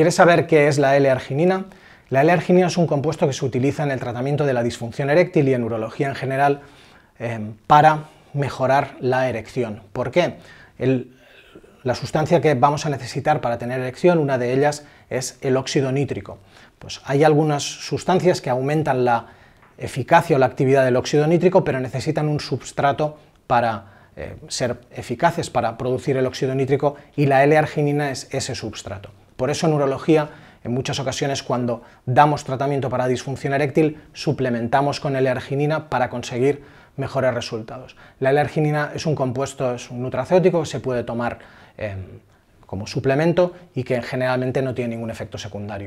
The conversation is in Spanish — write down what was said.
¿Quieres saber qué es la L-arginina? La L-arginina es un compuesto que se utiliza en el tratamiento de la disfunción eréctil y en urología en general em, para mejorar la erección. ¿Por qué? la sustancia que vamos a necesitar para tener erección, una de ellas es el óxido nítrico. Pues hay algunas sustancias que aumentan la eficacia o la actividad del óxido nítrico, pero necesitan un substrato para eh, ser eficaces, para producir el óxido nítrico, y la L-arginina es ese substrato. Por eso en urología, en muchas ocasiones cuando damos tratamiento para disfunción eréctil, suplementamos con L-arginina para conseguir mejores resultados. La L-arginina es un compuesto, es un nutracéutico que se puede tomar eh, como suplemento y que generalmente no tiene ningún efecto secundario.